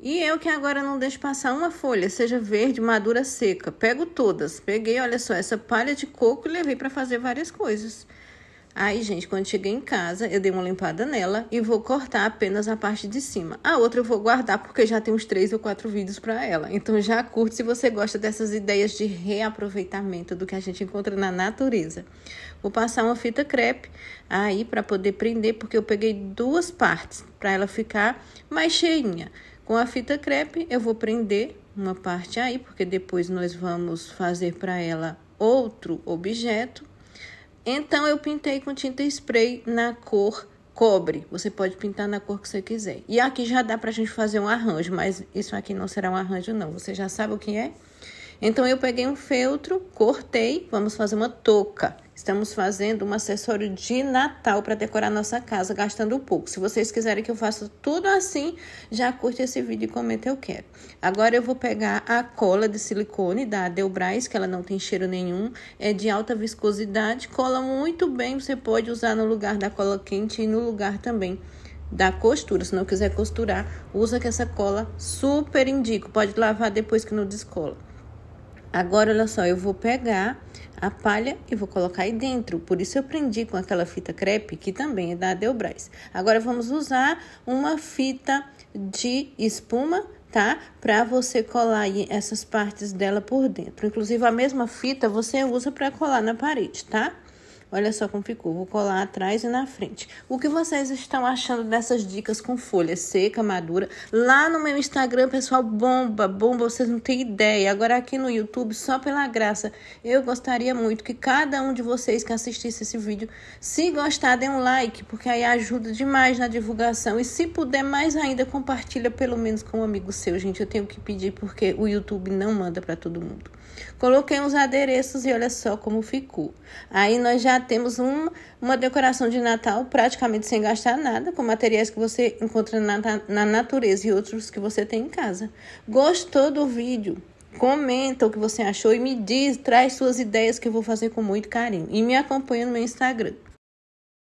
E eu que agora não deixo passar uma folha, seja verde, madura, seca. Pego todas. Peguei, olha só, essa palha de coco e levei para fazer várias coisas. Aí, gente, quando cheguei em casa, eu dei uma limpada nela e vou cortar apenas a parte de cima. A outra eu vou guardar porque já tem uns três ou quatro vídeos para ela. Então já curte se você gosta dessas ideias de reaproveitamento do que a gente encontra na natureza. Vou passar uma fita crepe aí para poder prender porque eu peguei duas partes para ela ficar mais cheinha. Com a fita crepe, eu vou prender uma parte aí, porque depois nós vamos fazer para ela outro objeto. Então, eu pintei com tinta spray na cor cobre. Você pode pintar na cor que você quiser. E aqui já dá para a gente fazer um arranjo, mas isso aqui não será um arranjo não. Você já sabe o que é? Então, eu peguei um feltro, cortei, vamos fazer uma touca. Estamos fazendo um acessório de Natal para decorar nossa casa, gastando pouco. Se vocês quiserem que eu faça tudo assim, já curte esse vídeo e comenta eu quero. Agora eu vou pegar a cola de silicone da Delbras, que ela não tem cheiro nenhum, é de alta viscosidade, cola muito bem, você pode usar no lugar da cola quente e no lugar também da costura. Se não quiser costurar, usa que essa cola super indico. Pode lavar depois que não descola. Agora, olha só, eu vou pegar a palha e vou colocar aí dentro. Por isso eu prendi com aquela fita crepe, que também é da Adelbras. Agora, vamos usar uma fita de espuma, tá? Pra você colar aí essas partes dela por dentro. Inclusive, a mesma fita você usa pra colar na parede, tá? Olha só como ficou. Vou colar atrás e na frente. O que vocês estão achando dessas dicas com folha seca, madura? Lá no meu Instagram, pessoal, bomba, bomba, vocês não têm ideia. Agora aqui no YouTube, só pela graça, eu gostaria muito que cada um de vocês que assistisse esse vídeo, se gostar, dê um like, porque aí ajuda demais na divulgação. E se puder mais ainda, compartilha pelo menos com um amigo seu, gente. Eu tenho que pedir porque o YouTube não manda para todo mundo. Coloquei uns adereços e olha só como ficou. Aí nós já temos um, uma decoração de Natal praticamente sem gastar nada, com materiais que você encontra na, na natureza e outros que você tem em casa. Gostou do vídeo? Comenta o que você achou e me diz, traz suas ideias que eu vou fazer com muito carinho. E me acompanha no meu Instagram.